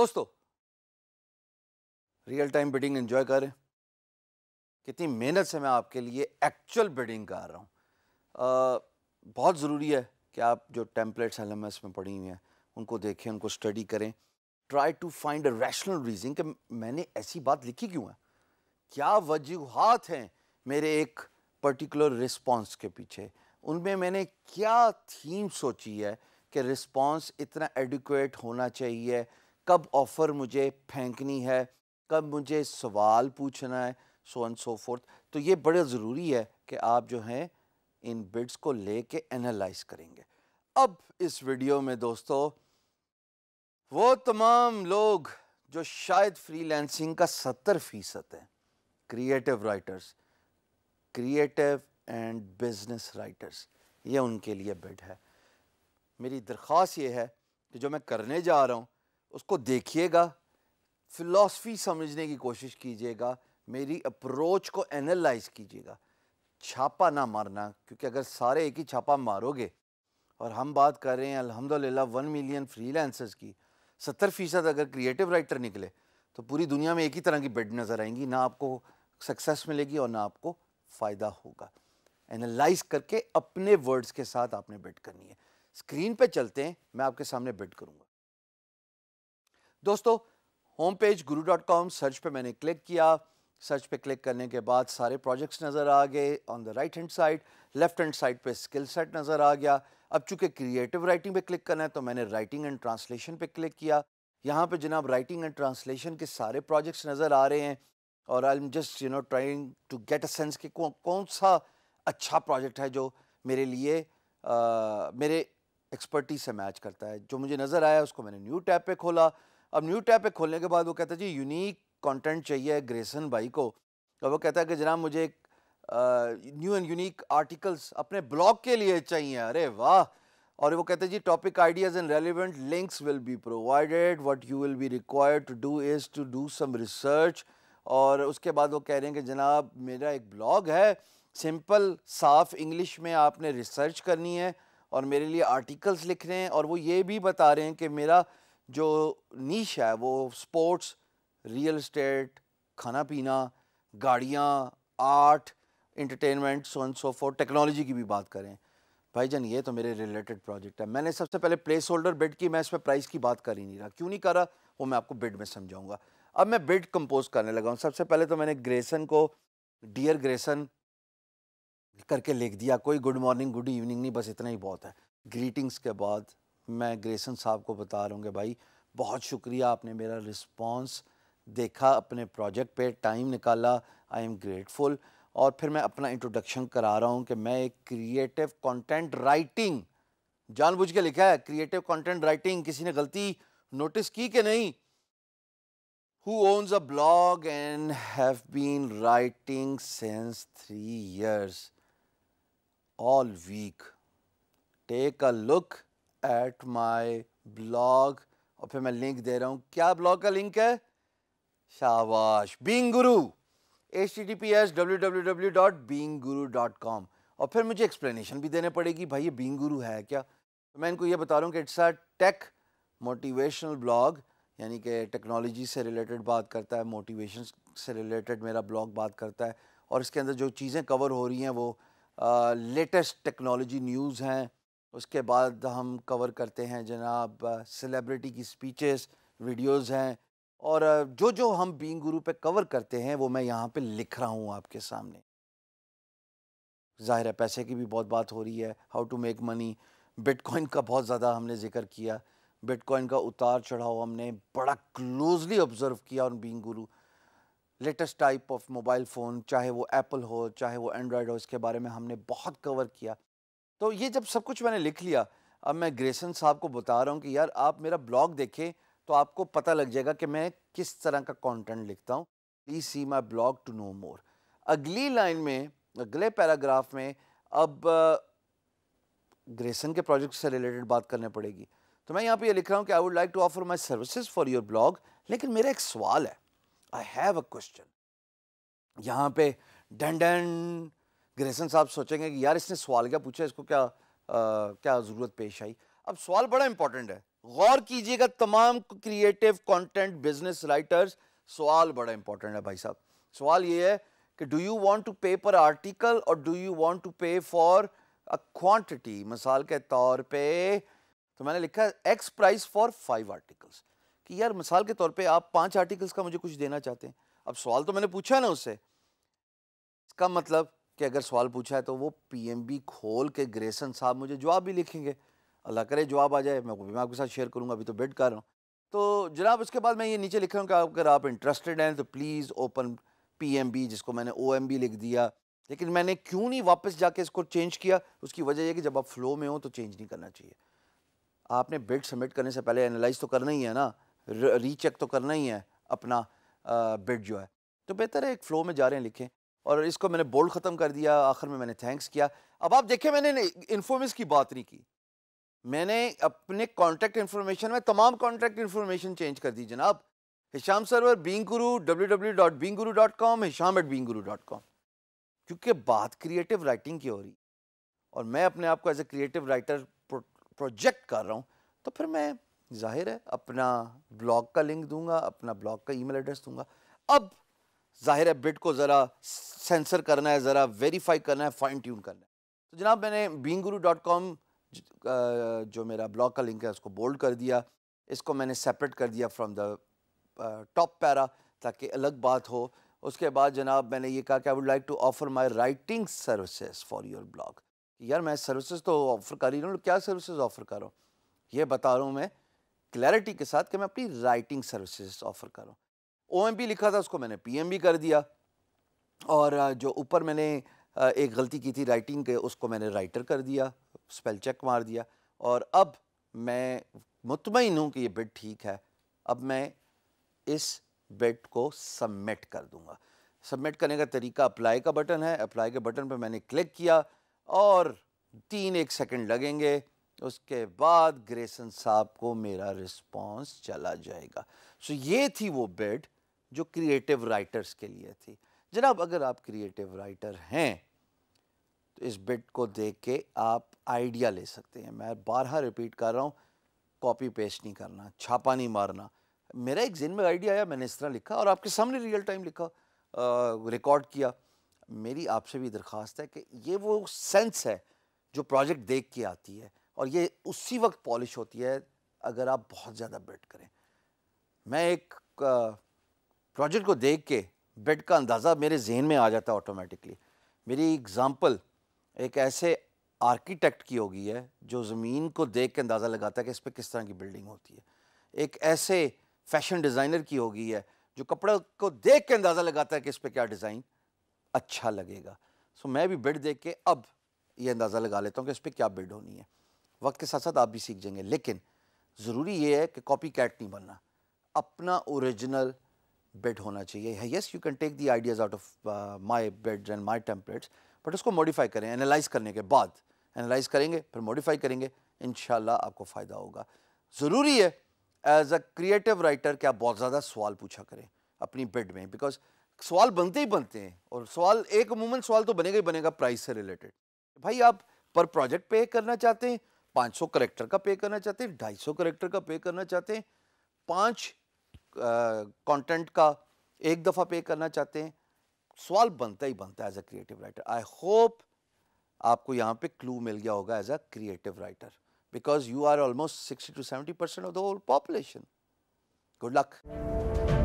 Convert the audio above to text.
दोस्तों real time bidding enjoy करें कितनी मेहनत से मैं आपके लिए एक्चुअल बिडिंग कर रहा हूँ बहुत ज़रूरी है कि आप जो टेम्पलेट्स एल एम एस में पढ़ी हुई हैं उनको देखें उनको स्टडी करें try to find a rational reason कि मैंने ऐसी बात लिखी क्यों है क्या वजूहत हैं मेरे एक पर्टिकुलर रिस्पॉन्स के पीछे उनमें मैंने क्या थीम सोची है कि रिस्पॉन्स इतना एडिकुएट होना चाहिए कब ऑफ़र मुझे फेंकनी है कब मुझे सवाल पूछना है सो एंड सो फोर्थ तो ये बड़े ज़रूरी है कि आप जो हैं इन बिड्स को ले के एनालाइज करेंगे अब इस वीडियो में दोस्तों वो तमाम लोग जो शायद फ्रीलैंसिंग का सत्तर फ़ीसद है creative writers creative and business writers ये उनके लिए बिड है मेरी दरख्वास्त ये है कि जो मैं करने जा रहा हूँ उसको देखिएगा फिलॉसफी समझने की कोशिश कीजिएगा मेरी अप्रोच को एनालाइज कीजिएगा छापा ना मारना क्योंकि अगर सारे एक ही छापा मारोगे और हम बात कर रहे हैं अल्हम्दुलिल्लाह वन मिलियन फ्रीलांसर्स की सत्तर फ़ीसद अगर क्रिएटिव राइटर निकले तो पूरी दुनिया में एक ही तरह की बेड नज़र आएंगी ना आपको सक्सेस मिलेगी और ना आपको फ़ायदा होगा एनालाइज करके अपने वर्ड्स के साथ आपने बेड करनी है स्क्रीन पे चलते हैं मैं आपके सामने बेड करूँगा दोस्तों home page guru dot com search पर मैंने क्लिक किया सर्च पे क्लिक करने के बाद सारे प्रोजेक्ट्स नज़र आ गए on the right hand side left hand side पे स्किल सेट नज़र आ गया अब चूंकि क्रिएटिव राइटिंग पे क्लिक करना है तो मैंने राइटिंग एंड ट्रांसलेशन पे क्लिक किया यहाँ पे जनाब राइटिंग एंड ट्रांसलेशन के सारे प्रोजेक्ट्स नज़र आ रहे हैं और I am just you know trying to get a sense कि कौ, कौन सा अच्छा प्रोजेक्ट है जो मेरे लिए आ, मेरे एक्सपर्टीज से मैच करता है जो मुझे नज़र आया उसको मैंने न्यू टैब पे खोला अब न्यू टैब पे खोलने के बाद वो कहता है जी यूनिक कंटेंट चाहिए ग्रेसन भाई को और तो वो कहता है कि जनाब मुझे एक न्यू एंड यूनिक आर्टिकल्स अपने ब्लॉग के लिए चाहिए अरे वाह और वो कहते हैं जी topic ideas and relevant links will be provided what you will be required to do is to do some research और उसके बाद वो कह रहे हैं कि जनाब मेरा एक ब्लॉग है सिंपल साफ इंग्लिश में आपने रिसर्च करनी है और मेरे लिए आर्टिकल्स लिख रहे हैं और वो ये भी बता रहे हैं कि मेरा जो नीच है वो स्पोर्ट्स रियल इस्टेट खाना पीना गाड़ियाँ art entertainment so and so for technology की भी बात करें भाई जान ये तो मेरे रिलेटेड प्रोजेक्ट है मैंने सबसे पहले प्लेस होल्डर बिड की मैं इसमें प्राइस की बात कर ही नहीं रहा क्यों नहीं कर रहा वो मैं आपको बिड में समझाऊंगा अब मैं बिड कंपोज करने लगा हूँ सबसे पहले तो मैंने ग्रेसन को डियर ग्रेसन करके लिख दिया कोई गुड मॉर्निंग गुड इवनिंग नहीं बस इतना ही बहुत है ग्रीटिंग्स के बाद मैं ग्रेसन साहब को बता रहा हूँ कि भाई बहुत शुक्रिया आपने मेरा रिस्पांस देखा अपने प्रोजेक्ट पे टाइम निकाला आई एम ग्रेटफुल और फिर मैं अपना इंट्रोडक्शन करा रहा हूँ कि मैं एक क्रिएटिव कंटेंट राइटिंग जानबूझ के लिखा है क्रिएटिव कंटेंट राइटिंग किसी ने गलती नोटिस की कि नहीं who owns a blog and have been writing since three years all week take a look at my blog और फिर मैं लिंक दे रहा हूँ क्या ब्लॉग का लिंक है शाबाश being guru H T T P S W W W dot being guru dot com और फिर मुझे एक्सप्लेनेशन भी देने पड़ेगी भाई ये बींग गुरु है क्या तो मैं इनको ये बता रहा हूँ कि it's a tech motivational blog यानी कि टेक्नोलॉजी से रिलेटेड बात करता है मोटिवेशन से रिलेटेड मेरा ब्लॉग बात करता है और इसके अंदर जो चीज़ें कवर हो रही हैं वो लेटेस्ट टेक्नोलॉजी न्यूज़ हैं उसके बाद हम कवर करते हैं जनाब सेलिब्रिटी की स्पीचेस वीडियोस हैं और जो जो हम बींग गुरु पे कवर करते हैं वो मैं यहाँ पे लिख रहा हूँ आपके सामने ज़ाहिर है पैसे की भी बहुत बात हो रही है how to make money bitcoin का बहुत ज़्यादा हमने जिक्र किया बिटकॉइन का उतार चढ़ाव हमने बड़ा क्लोजली ऑब्ज़र्व किया on being guru latest type of mobile phone चाहे वो एप्पल हो चाहे वो एंड्रॉयड हो इसके बारे में हमने बहुत कवर किया तो ये जब सब कुछ मैंने लिख लिया अब मैं ग्रेसन साहब को बता रहा हूँ कि यार आप मेरा ब्लॉग देखें तो आपको पता लग जाएगा कि मैं किस तरह का कंटेंट लिखता हूँ please see my blog to know more अगली लाइन में अगले पैराग्राफ में अब ग्रेसन के प्रोजेक्ट से रिलेटेड बात करने पड़ेगी तो मैं यहाँ पे ये यह लिख रहा हूँ कि I would like to offer my services for your blog लेकिन मेरा एक सवाल है आई हैव अ क्वेश्चन यहाँ पे डन डन ग्रेसन साहब सोचेंगे कि यार इसने सवाल क्या पूछा इसको क्या आ, क्या ज़रूरत पेश आई अब सवाल बड़ा इंपॉर्टेंट है गौर कीजिएगा तमाम क्रिएटिव कंटेंट बिजनेस राइटर्स सवाल बड़ा इंपॉर्टेंट है भाई साहब सवाल ये है कि डू यू वांट टू पे पर आर्टिकल और do you want to pay for a quantity मिसाल के तौर पे तो मैंने लिखा है X price for five articles कि यार मिसाल के तौर पे आप पांच आर्टिकल्स का मुझे कुछ देना चाहते हैं अब सवाल तो मैंने पूछा ना उससे इसका मतलब कि अगर सवाल पूछा है तो वो पीएमबी खोल के ग्रेसन साहब मुझे जवाब भी लिखेंगे अल्लाह करे जवाब आ जाए मैं वो भी मैं आपके साथ शेयर करूँगा अभी तो बेड कर रहा हूँ तो जनाब उसके बाद मैं ये नीचे लिख रहा हूँ कि अगर आप इंटरेस्टेड हैं तो प्लीज़ ओपन बी जिसको मैंने बी लिख दिया लेकिन मैंने क्यों नहीं वापस जाके इसको चेंज किया उसकी वजह यह कि जब आप फ्लो में हो तो चेंज नहीं करना चाहिए आपने बिड सबमिट करने से पहले एनालाइज तो करना ही है ना रीचेक तो करना ही है अपना बिड जो है तो बेहतर है एक फ़्लो में जा रहे हैं लिखें और इसको मैंने बोल्ड ख़त्म कर दिया आखिर में मैंने थैंक्स किया अब आप देखें मैंने इन्फोमिस की बात नहीं की मैंने अपने कॉन्टैक्ट इन्फॉर्मेशन में तमाम कॉन्टैक्ट इन्फॉर्मेशन चेंज कर दी जनाब Hisham Sarwar being guru W W dot being guru dot com Hisham at being guru dot com क्योंकि बात क्रिएटिव राइटिंग की हो रही और मैं अपने आप को as a creative writer project कर रहा हूँ तो फिर मैं जाहिर है अपना ब्लॉग का लिंक दूंगा अपना ब्लॉग का ईमेल एड्रेस दूंगा अब ज़ाहिर है बिट को ज़रा सेंसर करना है ज़रा वेरीफाई करना है फाइन ट्यून करना है तो जनाब मैंने बींग गुरु डॉट कॉम जो मेरा ब्लॉग का लिंक है उसको बोल्ड कर दिया इसको मैंने सेपरेट कर दिया फ्रॉम द टॉप पैरा ताकि अलग बात हो उसके बाद जनाब मैंने ये कहा कि I would like to offer my writing services for your blog यार मैं सर्विसेज तो ऑफ़र कर ही रहा हूँ क्या सर्विसेज ऑफ़र कर रहा हूँ ये बता रहा हूँ मैं क्लैरिटी के साथ कि मैं अपनी राइटिंग सर्विसेज ऑफ़र कर रहा हूँ पी लिखा था उसको मैंने बी कर दिया और जो ऊपर मैंने एक गलती की थी राइटिंग के उसको मैंने राइटर कर दिया स्पेल चेक मार दिया और अब मैं मुतमिन हूँ कि ये बिट ठीक है अब मैं इस बिट को सबमिट कर दूँगा सबमिट करने का तरीका अप्लाई का बटन है अप्लाई के बटन पर मैंने क्लिक किया और तीन एक सेकेंड लगेंगे उसके बाद ग्रेसन साहब को मेरा रिस्पांस चला जाएगा सो so ये थी वो बेड जो क्रिएटिव राइटर्स के लिए थी जनाब अगर आप क्रिएटिव राइटर हैं तो इस बिट को देख के आप आइडिया ले सकते हैं मैं बारह रिपीट कर रहा हूँ कॉपी पेस्ट नहीं करना छापा नहीं मारना मेरा एक जिन में आइडिया आया मैंने इस तरह लिखा और आपके सामने रियल टाइम लिखा रिकॉर्ड किया मेरी आपसे भी दरख्वास्त है कि ये वो सेंस है जो प्रोजेक्ट देख के आती है और ये उसी वक्त पॉलिश होती है अगर आप बहुत ज़्यादा बेट करें मैं एक प्रोजेक्ट को देख के बेड का अंदाज़ा मेरे जहन में आ जाता है ऑटोमेटिकली मेरी एग्ज़ाम्पल एक ऐसे आर्किटेक्ट की होगी है जो ज़मीन को देख के अंदाज़ा लगाता है कि इस पर किस तरह की बिल्डिंग होती है एक ऐसे फैशन डिज़ाइनर की होगी है जो कपड़ा को देख के अंदाज़ा लगाता है कि इस पर क्या डिज़ाइन अच्छा लगेगा सो मैं भी बेड देख के अब ये अंदाज़ा लगा लेता हूँ कि इस पर क्या बेड होनी है वक्त के साथ साथ आप भी सीख जाएंगे लेकिन ज़रूरी ये है कि कॉपी कैट नहीं बनना अपना ओरिजिनल बेड होना चाहिए yes you can take the ideas out of my bid and my templates but उसको मॉडिफाई करें एनालाइज करने के बाद एनालाइज करेंगे फिर मॉडिफाई करेंगे इन आपको फ़ायदा होगा ज़रूरी है एज अ क्रिएटिव राइटर क्या आप बहुत ज़्यादा सवाल पूछा करें अपनी बेड में बिकॉज सवाल बनते ही बनते हैं और सवाल एक अमूमन सवाल तो बनेगा ही बनेगा प्राइस से रिलेटेड भाई आप पर प्रोजेक्ट पे करना चाहते हैं 500 करेक्टर का पे करना चाहते हैं 250 करेक्टर का पे करना चाहते हैं पाँच कंटेंट का एक दफ़ा पे करना चाहते हैं सवाल बनता ही बनता है as a creative writer I hope आपको यहाँ पे क्लू मिल गया होगा as a creative writer because you are almost sixty to seventy percent of the whole population good luck